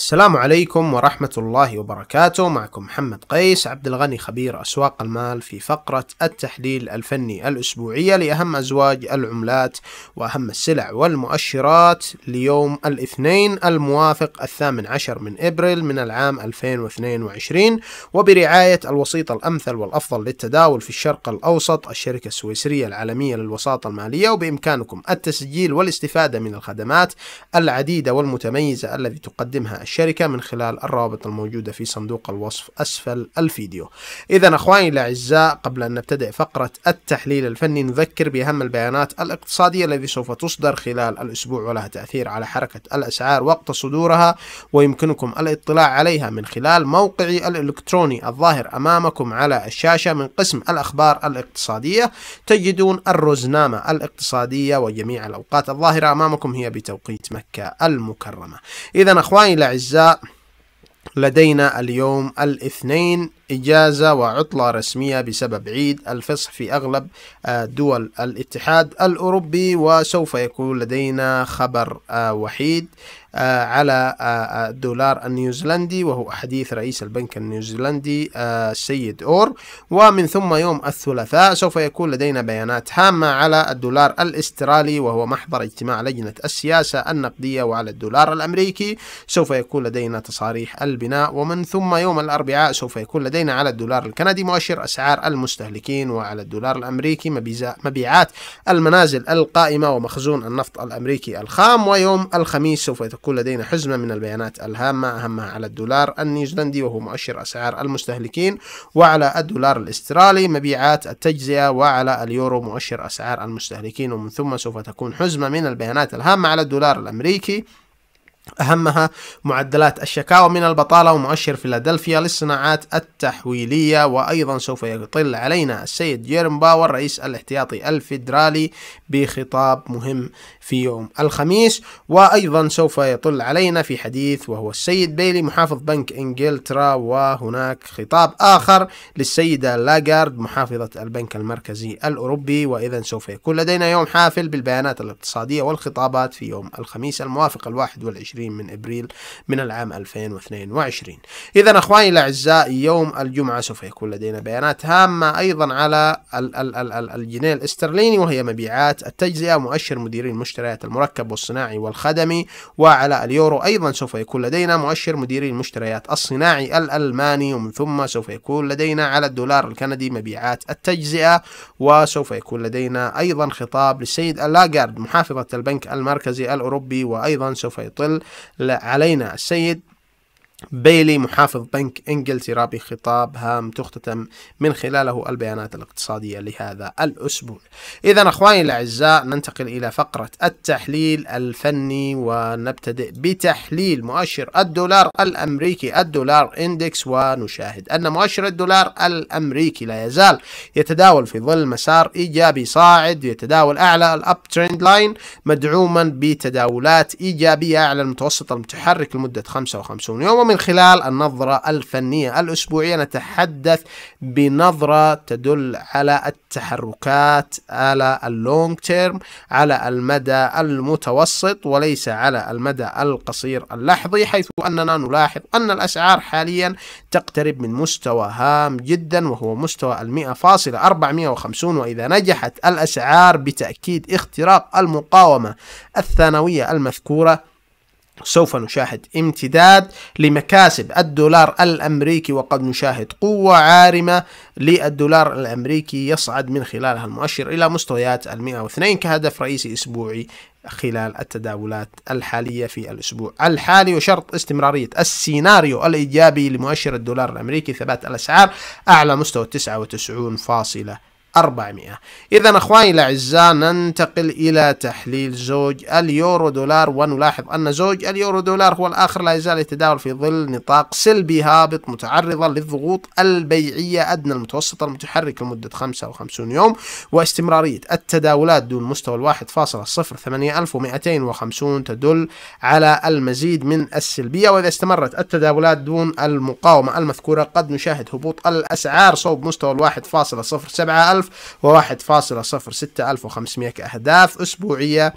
السلام عليكم ورحمة الله وبركاته معكم محمد قيس عبد الغني خبير أسواق المال في فقرة التحليل الفني الأسبوعية لأهم أزواج العملات وأهم السلع والمؤشرات ليوم الاثنين الموافق الثامن عشر من إبريل من العام 2022 وبرعاية الوسيط الأمثل والأفضل للتداول في الشرق الأوسط الشركة السويسرية العالمية للوساطة المالية وبإمكانكم التسجيل والاستفادة من الخدمات العديدة والمتميزة التي تقدمها الشركة من خلال الروابط الموجودة في صندوق الوصف أسفل الفيديو إذا أخواني الأعزاء قبل أن نبتدأ فقرة التحليل الفني نذكر بأهم البيانات الاقتصادية التي سوف تصدر خلال الأسبوع ولها تأثير على حركة الأسعار وقت صدورها ويمكنكم الاطلاع عليها من خلال موقعي الإلكتروني الظاهر أمامكم على الشاشة من قسم الأخبار الاقتصادية تجدون الرزنامة الاقتصادية وجميع الأوقات الظاهرة أمامكم هي بتوقيت مكة المكرمة إذا أخواني الأعزاء الأعزاء لدينا اليوم الاثنين إجازة وعطلة رسمية بسبب عيد الفصح في أغلب آه، دول الاتحاد الأوروبي وسوف يكون لدينا خبر آه، وحيد آه، على الدولار آه، آه، النيوزيلندي وهو حديث رئيس البنك النيوزيلندي السيد أور ومن ثم يوم الثلاثاء سوف يكون لدينا بيانات هامة على الدولار الاسترالي وهو محضر اجتماع لجنة السياسة النقدية وعلى الدولار الأمريكي سوف يكون لدينا تصاريح البناء ومن ثم يوم الأربعاء سوف يكون لدينا على الدولار الكندي مؤشر أسعار المستهلكين وعلى الدولار الأمريكي مبيعات المنازل القائمة ومخزون النفط الأمريكي الخام ويوم الخميس سوف يكون لدينا حزمة من البيانات الهامة أهمها على الدولار النيوزيلندي وهو مؤشر أسعار المستهلكين وعلى الدولار الاسترالي مبيعات التجزئة وعلى اليورو مؤشر أسعار المستهلكين ومن ثم سوف تكون حزمة من البيانات الهامة على الدولار الأمريكي أهمها معدلات الشكاوى من البطالة ومؤشر فيلادلفيا للصناعات التحويلية وأيضا سوف يطل علينا السيد جيرم باور رئيس الاحتياطي الفيدرالي بخطاب مهم في يوم الخميس وأيضا سوف يطل علينا في حديث وهو السيد بيلي محافظ بنك إنجلترا وهناك خطاب آخر للسيدة لاغارد محافظة البنك المركزي الأوروبي وإذا سوف يكون لدينا يوم حافل بالبيانات الاقتصادية والخطابات في يوم الخميس الموافق الواحد والعشرين 20 من ابريل من العام 2022. اذا اخواني الاعزاء يوم الجمعه سوف يكون لدينا بيانات هامه ايضا على ال ال ال ال الجنيه الاسترليني وهي مبيعات التجزئه مؤشر مديري المشتريات المركب والصناعي والخدمي وعلى اليورو ايضا سوف يكون لدينا مؤشر مديري المشتريات الصناعي الالماني ومن ثم سوف يكون لدينا على الدولار الكندي مبيعات التجزئه وسوف يكون لدينا ايضا خطاب للسيد لاغارد محافظه البنك المركزي الاوروبي وايضا سوف يطل علينا السيد بيلي محافظ بنك إنجلترا رابي خطاب هام تختتم من خلاله البيانات الاقتصاديه لهذا الاسبوع. اذا اخواني الاعزاء ننتقل الى فقره التحليل الفني ونبتدئ بتحليل مؤشر الدولار الامريكي الدولار اندكس ونشاهد ان مؤشر الدولار الامريكي لا يزال يتداول في ظل مسار ايجابي صاعد يتداول اعلى الاب ترند لاين مدعوما بتداولات ايجابيه على المتوسط المتحرك لمده 55 يوما ومن خلال النظرة الفنية الأسبوعية نتحدث بنظرة تدل على التحركات على اللونج تيرم على المدى المتوسط وليس على المدى القصير اللحظي حيث أننا نلاحظ أن الأسعار حاليا تقترب من مستوى هام جدا وهو مستوى المئة فاصلة وخمسون وإذا نجحت الأسعار بتأكيد اختراق المقاومة الثانوية المذكورة سوف نشاهد امتداد لمكاسب الدولار الامريكي وقد نشاهد قوه عارمه للدولار الامريكي يصعد من خلالها المؤشر الى مستويات ال 102 كهدف رئيسي اسبوعي خلال التداولات الحالية في الأسبوع الحالي وشرط استمرارية السيناريو الإيجابي لمؤشر الدولار الأمريكي ثبات الأسعار أعلى مستوى 99.5 400 إذا أخواني الأعزاء ننتقل إلى تحليل زوج اليورو دولار ونلاحظ أن زوج اليورو دولار هو الآخر لا يزال يتداول في ظل نطاق سلبي هابط متعرضا للضغوط البيعية أدنى المتوسط المتحرك لمدة 55 يوم واستمرارية التداولات دون مستوى ال 1.08250 تدل على المزيد من السلبية وإذا استمرت التداولات دون المقاومة المذكورة قد نشاهد هبوط الأسعار صوب مستوى ال 1.07 ألف و و1.06 ألف وخمسمائة كأهداف أسبوعية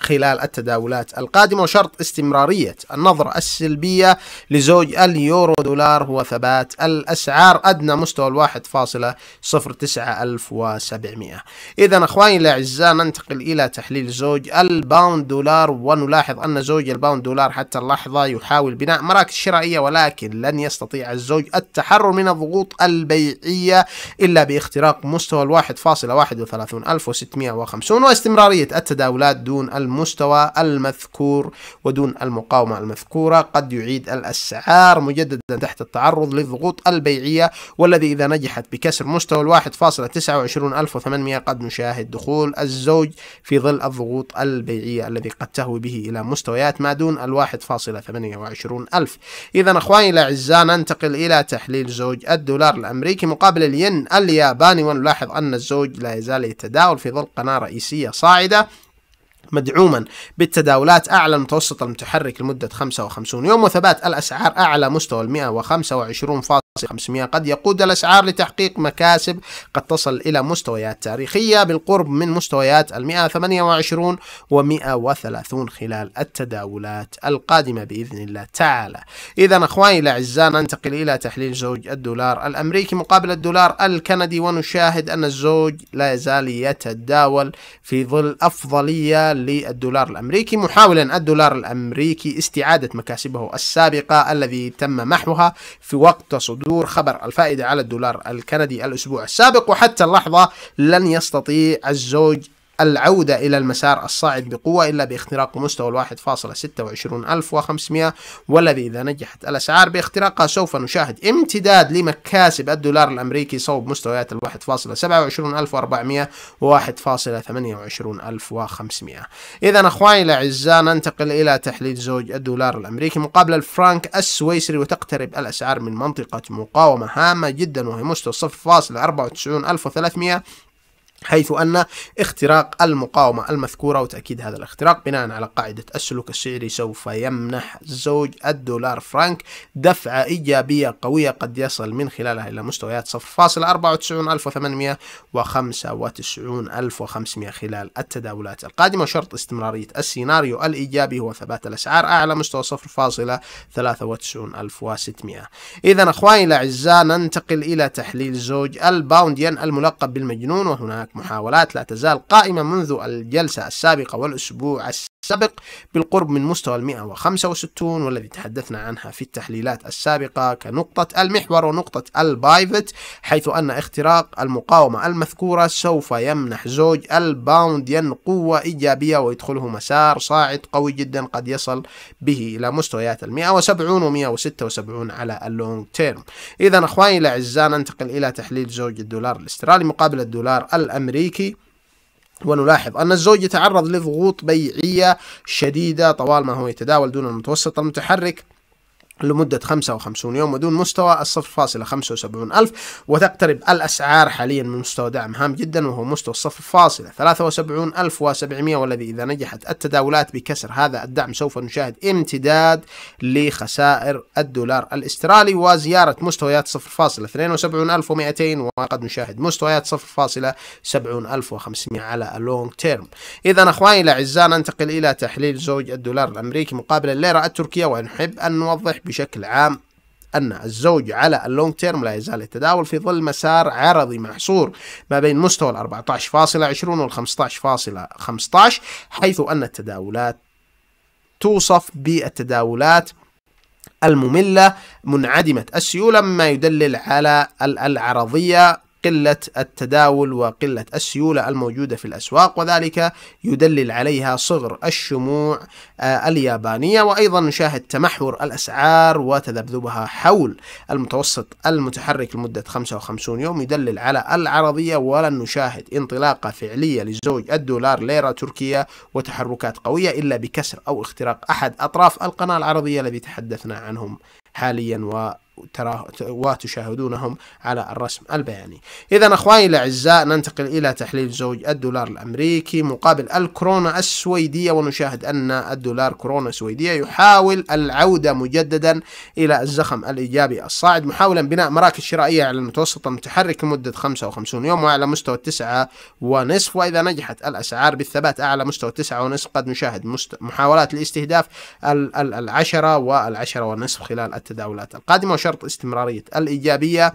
خلال التداولات القادمة وشرط استمرارية النظرة السلبية لزوج اليورو دولار هو ثبات الأسعار أدنى مستوى الواحد فاصلة صفر تسعة ألف وسبعمائة إذا أخواني الأعزاء ننتقل إلى تحليل زوج الباوند دولار ونلاحظ أن زوج الباوند دولار حتى اللحظة يحاول بناء مراكز شرائية ولكن لن يستطيع الزوج التحرر من الضغوط البيعية إلا باختراق مستوى الواحد فاصلة واحد وثلاثون ألف وستمائة وخمسون واستمرارية التداولات دون الم المستوى المذكور ودون المقاومة المذكورة قد يعيد الأسعار مجددا تحت التعرض للضغوط البيعية والذي إذا نجحت بكسر مستوى الواحد فاصلة تسعة وعشرون ألف وثمانمائة قد نشاهد دخول الزوج في ظل الضغوط البيعية الذي قد تهوي به إلى مستويات ما دون الواحد فاصلة ثمانية وعشرون ألف إذا أخواني الأعزاء ننتقل إلى تحليل زوج الدولار الأمريكي مقابل الين الياباني ونلاحظ أن الزوج لا يزال يتداول في ظل قناة رئيسية صاعدة مدعوما بالتداولات أعلى متوسط المتحرك لمدة 55 يوم وثبات الأسعار أعلى مستوى ال 125.500 قد يقود الأسعار لتحقيق مكاسب قد تصل إلى مستويات تاريخية بالقرب من مستويات ال 128 و 130 خلال التداولات القادمة بإذن الله تعالى إذا أخواني الأعزاء ننتقل إلى تحليل زوج الدولار الأمريكي مقابل الدولار الكندي ونشاهد أن الزوج لا يزال يتداول في ظل أفضلية للدولار الأمريكي محاولا الدولار الأمريكي استعادة مكاسبه السابقة الذي تم محوها في وقت صدور خبر الفائدة على الدولار الكندي الأسبوع السابق وحتى اللحظة لن يستطيع الزوج العودة إلى المسار الصاعد بقوة إلا باختراق مستوى الواحد فاصلة ستة وعشرون ألف وخمسمائة والذي إذا نجحت الأسعار باختراقها سوف نشاهد امتداد لمكاسب الدولار الأمريكي صوب مستويات الواحد فاصلة سبعة وعشرون ألف وأربعمائة وواحد فاصلة ثمانية وعشرون ألف وخمسمائة إذا أخواني الأعزاء ننتقل إلى تحليل زوج الدولار الأمريكي مقابل الفرنك السويسري وتقترب الأسعار من منطقة مقاومة هامة جدا وهي مستوى صفر فاصلة أربعة وتسعون ألف وثلاثمائة حيث أن اختراق المقاومة المذكورة وتأكيد هذا الاختراق بناء على قاعدة السلوك الشعري سوف يمنح الزوج الدولار فرانك دفعة إيجابية قوية قد يصل من خلالها إلى مستويات 0.94895 خلال التداولات القادمة وشرط استمرارية السيناريو الإيجابي هو ثبات الأسعار أعلى مستوى 0.93600 إذا أخواني الأعزاء ننتقل إلى تحليل زوج الباوندين الملقب بالمجنون وهناك كانت محاولات لا تزال قائمة منذ الجلسة السابقة والأسبوع السابق بالقرب من مستوى ال 165 والذي تحدثنا عنها في التحليلات السابقة كنقطة المحور ونقطة البايفت حيث أن اختراق المقاومة المذكورة سوف يمنح زوج الباوند ين قوة إيجابية ويدخله مسار صاعد قوي جدا قد يصل به إلى مستويات ال 170 و 176 على اللونج تيرم إذا أخواني الأعزاء ننتقل إلى تحليل زوج الدولار الاسترالي مقابل الدولار الأمريكي الأمريكي ونلاحظ أن الزوج يتعرض لضغوط بيعية شديدة طوال ما هو يتداول دون المتوسط المتحرك لمدة 55 يوم ودون مستوى 0.75 ألف وتقترب الأسعار حاليا من مستوى دعم هام جدا وهو مستوى 0.73 ألف وسبعمية والذي إذا نجحت التداولات بكسر هذا الدعم سوف نشاهد امتداد لخسائر الدولار الاسترالي وزيارة مستويات 0.72 ألف وقد نشاهد مستويات 0.70 ألف على اللونج تيرم إذا أخواني الأعزاء ننتقل إلى تحليل زوج الدولار الأمريكي مقابل الليرة التركية ونحب أن نوضح بشكل عام أن الزوج على اللونج تيرم لا يزال يتداول في ظل مسار عرضي محصور ما بين مستوى ال 14.20 وال 15.15 حيث أن التداولات توصف بالتداولات المملة منعدمة السيولة مما يدلل على العرضية قلة التداول وقلة السيولة الموجودة في الأسواق وذلك يدلل عليها صغر الشموع آه، اليابانية وأيضا نشاهد تمحور الأسعار وتذبذبها حول المتوسط المتحرك لمدة 55 يوم يدلل على العرضية ولن نشاهد انطلاقة فعلية لزوج الدولار ليرة تركية وتحركات قوية إلا بكسر أو اختراق أحد أطراف القناة العرضية الذي تحدثنا عنهم حاليا و تراه وتشاهدونهم على الرسم البياني إذا أخواني الأعزاء ننتقل إلى تحليل زوج الدولار الأمريكي مقابل الكورونا السويدية ونشاهد أن الدولار كورونا السويدية يحاول العودة مجددا إلى الزخم الإيجابي الصاعد محاولا بناء مراكز شرائية على المتوسط المتحرك لمدة 55 يوم وعلى مستوى التسعة ونصف وإذا نجحت الأسعار بالثبات أعلى مستوى التسعة ونصف قد نشاهد محاولات لاستهداف العشرة والعشرة ونصف خلال التداولات القادمة شرط استمرارية الإيجابية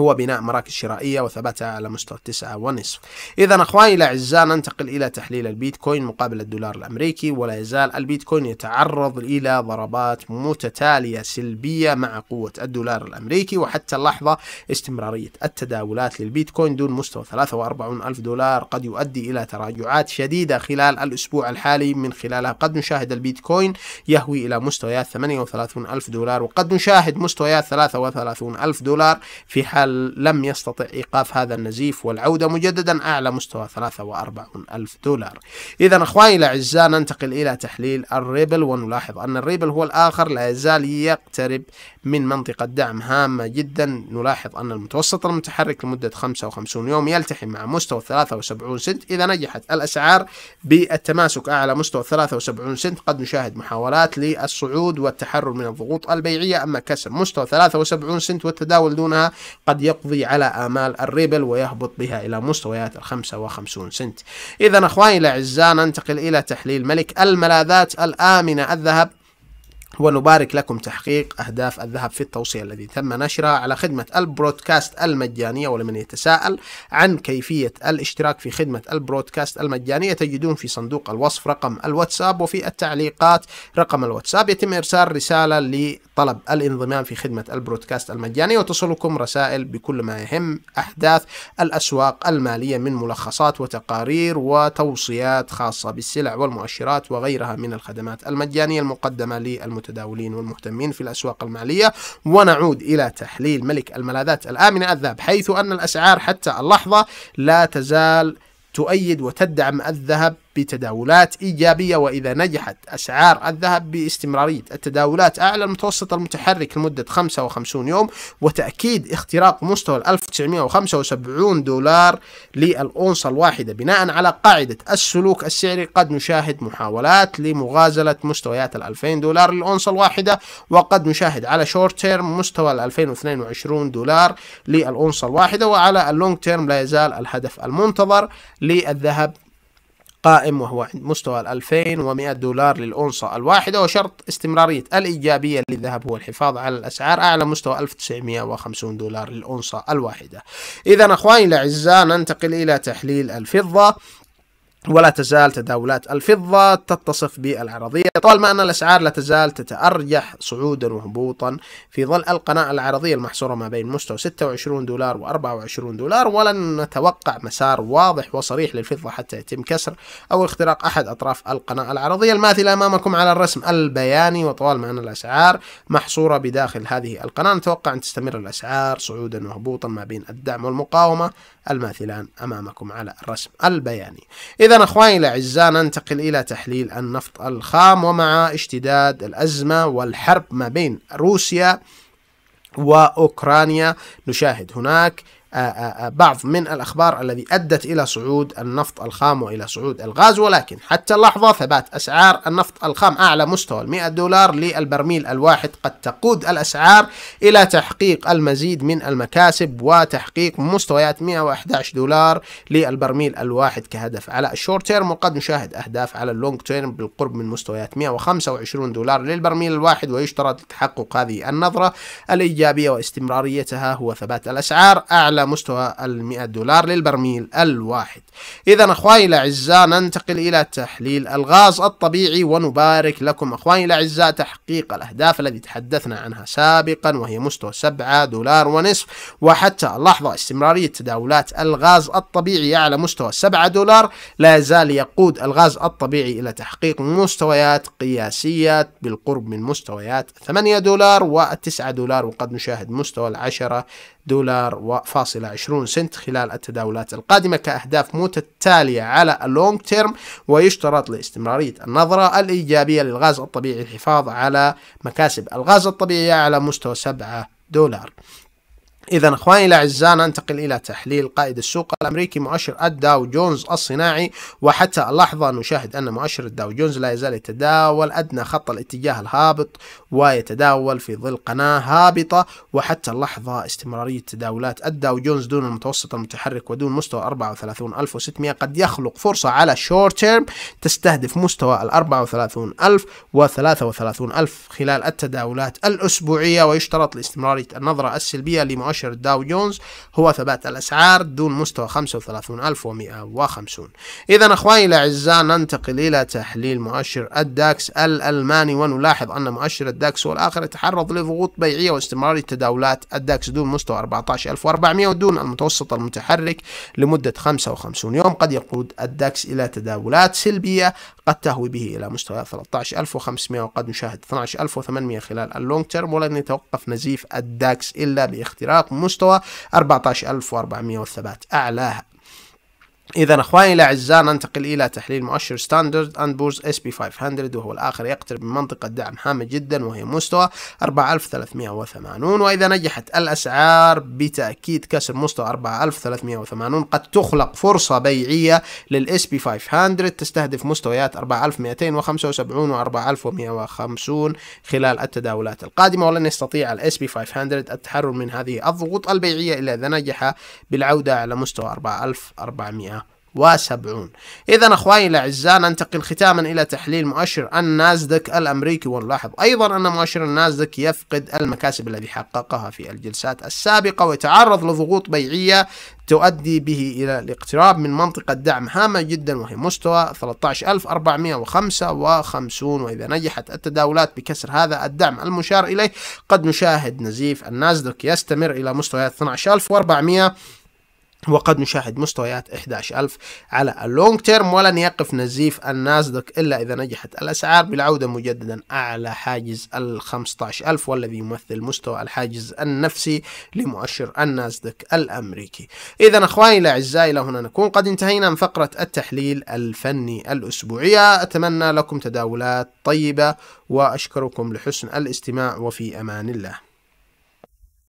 هو بناء مراكز شرائية وثبتها على مستوى التسعة ونصف إذا أخواني الأعزاء ننتقل إلى تحليل البيتكوين مقابل الدولار الأمريكي ولا يزال البيتكوين يتعرض إلى ضربات متتالية سلبية مع قوة الدولار الأمريكي وحتى اللحظة استمرارية التداولات للبيتكوين دون مستوى 43 ألف دولار قد يؤدي إلى تراجعات شديدة خلال الأسبوع الحالي من خلالها قد نشاهد البيتكوين يهوي إلى مستويات 38 ألف دولار وقد نشاهد مستويات 33 ألف دولار في حال الريال لم يستطع إيقاف هذا النزيف والعودة مجددا أعلى مستوى 43 ألف دولار إذا أخواني الأعزاء ننتقل إلى تحليل الريبل ونلاحظ أن الريبل هو الآخر لا يزال يقترب من منطقة دعم هامة جدا نلاحظ أن المتوسط المتحرك لمدة 55 يوم يلتحم مع مستوى 73 سنت إذا نجحت الأسعار بالتماسك أعلى مستوى 73 سنت قد نشاهد محاولات للصعود والتحرر من الضغوط البيعية أما كسر مستوى 73 سنت والتداول دونها قد يقضي على آمال الريبل ويهبط بها إلى مستويات ال 55 سنت إذا أخواني الأعزاء ننتقل إلى تحليل ملك الملاذات الآمنة الذهب ونبارك لكم تحقيق أهداف الذهب في التوصية الذي تم نشرها على خدمة البرودكاست المجانية ولمن يتساءل عن كيفية الاشتراك في خدمة البرودكاست المجانية تجدون في صندوق الوصف رقم الواتساب وفي التعليقات رقم الواتساب يتم إرسال رسالة لطلب الانضمام في خدمة البرودكاست المجانية وتصلكم رسائل بكل ما يهم أحداث الأسواق المالية من ملخصات وتقارير وتوصيات خاصة بالسلع والمؤشرات وغيرها من الخدمات المجانية المقدمة للمتابعين المتداولين والمهتمين في الأسواق المالية ونعود إلى تحليل ملك الملاذات الآمنة الذهب حيث أن الأسعار حتى اللحظة لا تزال تؤيد وتدعم الذهب بتداولات إيجابية وإذا نجحت أسعار الذهب باستمرارية التداولات أعلى المتوسط المتحرك لمدة 55 يوم وتأكيد اختراق مستوى 1975 دولار للأونصة الواحدة بناء على قاعدة السلوك السعري قد نشاهد محاولات لمغازلة مستويات 2000 دولار للأونصة الواحدة وقد نشاهد على شورت تيرم مستوى 2022 دولار للأونصة الواحدة وعلى اللونج تيرم لا يزال الهدف المنتظر للذهب قائم وهو عند مستوى ال 2100 دولار للأونصة الواحدة وشرط استمرارية الإيجابية للذهب هو الحفاظ على الأسعار أعلى مستوى 1950 دولار للأونصة الواحدة إذا أخواني الأعزاء ننتقل إلى تحليل الفضة ولا تزال تداولات الفضة تتصف بالعرضية طالما أن الأسعار لا تزال تتأرجح صعودا وهبوطا في ظل القناة العرضية المحصورة ما بين مستوى 26 دولار و24 دولار ولن نتوقع مسار واضح وصريح للفضة حتى يتم كسر أو اختراق أحد أطراف القناة العرضية الماثلة أمامكم على الرسم البياني وطالما أن الأسعار محصورة بداخل هذه القناة نتوقع أن تستمر الأسعار صعودا وهبوطا ما بين الدعم والمقاومة الماثلان أمامكم على الرسم البياني إذا أخواني الأعزاء ننتقل إلى تحليل النفط الخام ومع اشتداد الأزمة والحرب ما بين روسيا وأوكرانيا نشاهد هناك آه، آه، آه، بعض من الأخبار الذي أدت إلى صعود النفط الخام وإلى صعود الغاز ولكن حتى اللحظة ثبات أسعار النفط الخام أعلى مستوى 100 دولار للبرميل الواحد قد تقود الأسعار إلى تحقيق المزيد من المكاسب وتحقيق مستويات 111 دولار للبرميل الواحد كهدف على الشورت تيرم وقد نشاهد أهداف على اللونج تيرم بالقرب من مستويات 125 دولار للبرميل الواحد ويشترط تحقق هذه النظرة الإيجابية واستمراريتها هو ثبات الأسعار أعلى مستوى مستوى المئة دولار للبرميل الواحد إذا أخواني الأعزاء ننتقل إلى تحليل الغاز الطبيعي ونبارك لكم أخواني الأعزاء تحقيق الأهداف التي تحدثنا عنها سابقا وهي مستوى 7 دولار ونصف وحتى اللحظة استمرارية تداولات الغاز الطبيعي على مستوى 7 دولار لا يزال يقود الغاز الطبيعي إلى تحقيق مستويات قياسية بالقرب من مستويات 8 دولار و9 دولار وقد نشاهد مستوى العشرة دولار وفاصل إلى 20 سنت خلال التداولات القادمة كأهداف متتالية على اللونج تيرم ويشترط لاستمرارية النظرة الإيجابية للغاز الطبيعي الحفاظ على مكاسب الغاز الطبيعي على مستوى 7 دولار إذا إخواني الأعزاء ننتقل إلى تحليل قائد السوق الأمريكي مؤشر الداو جونز الصناعي وحتى اللحظة نشاهد أن مؤشر الداو جونز لا يزال يتداول أدنى خط الاتجاه الهابط ويتداول في ظل قناة هابطة وحتى اللحظة استمرارية تداولات الداو جونز دون المتوسط المتحرك ودون مستوى 34600 قد يخلق فرصة على شورت تيرم تستهدف مستوى ال 34000 و 33000 خلال التداولات الأسبوعية ويشترط لاستمرارية النظرة السلبية لمؤشر مؤشر داو جونز هو ثبات الأسعار دون مستوى 35150 إذا أخواني الأعزاء ننتقل إلى تحليل مؤشر الداكس الألماني ونلاحظ أن مؤشر الداكس هو الآخر يتعرض لضغوط بيعية واستمرار تداولات الداكس دون مستوى 14400 ودون المتوسط المتحرك لمدة 55 يوم قد يقود الداكس إلى تداولات سلبية قد تهوي به إلى مستوى 13500 وقد نشاهد 12800 خلال اللونج تيرم ولن يتوقف نزيف الداكس إلا باختراق اعلى من مستوى 14470 أعلاه إذا أخواني الأعزاء ننتقل إلى تحليل مؤشر ستاندرد أند بورز اس بي 500 وهو الآخر يقترب من منطقة دعم هامة جدا وهي مستوى 4380 وإذا نجحت الأسعار بتأكيد كسر مستوى 4380 قد تخلق فرصة بيعية للإس بي 500 تستهدف مستويات 4275 و 4150 خلال التداولات القادمة ولن يستطيع الإس بي 500 التحرر من هذه الضغوط البيعية إلا إذا نجح بالعودة على مستوى 4400 وسبعون إذا أخواني الأعزاء ننتقل ختاما إلى تحليل مؤشر النازدك الأمريكي ونلاحظ أيضا أن مؤشر النازدك يفقد المكاسب الذي حققها في الجلسات السابقة ويتعرض لضغوط بيعية تؤدي به إلى الاقتراب من منطقة دعم هامة جدا وهي مستوى 13455 وإذا نجحت التداولات بكسر هذا الدعم المشار إليه قد نشاهد نزيف النازدك يستمر إلى مستويات 12400 وقد نشاهد مستويات 11000 على اللونج تيرم ولن يقف نزيف النازدك إلا إذا نجحت الأسعار بالعودة مجددا أعلى حاجز ال 15000 والذي يمثل مستوى الحاجز النفسي لمؤشر النازدك الأمريكي إذا أخواني الأعزاء إلى هنا نكون قد انتهينا من فقرة التحليل الفني الأسبوعية أتمنى لكم تداولات طيبة وأشكركم لحسن الاستماع وفي أمان الله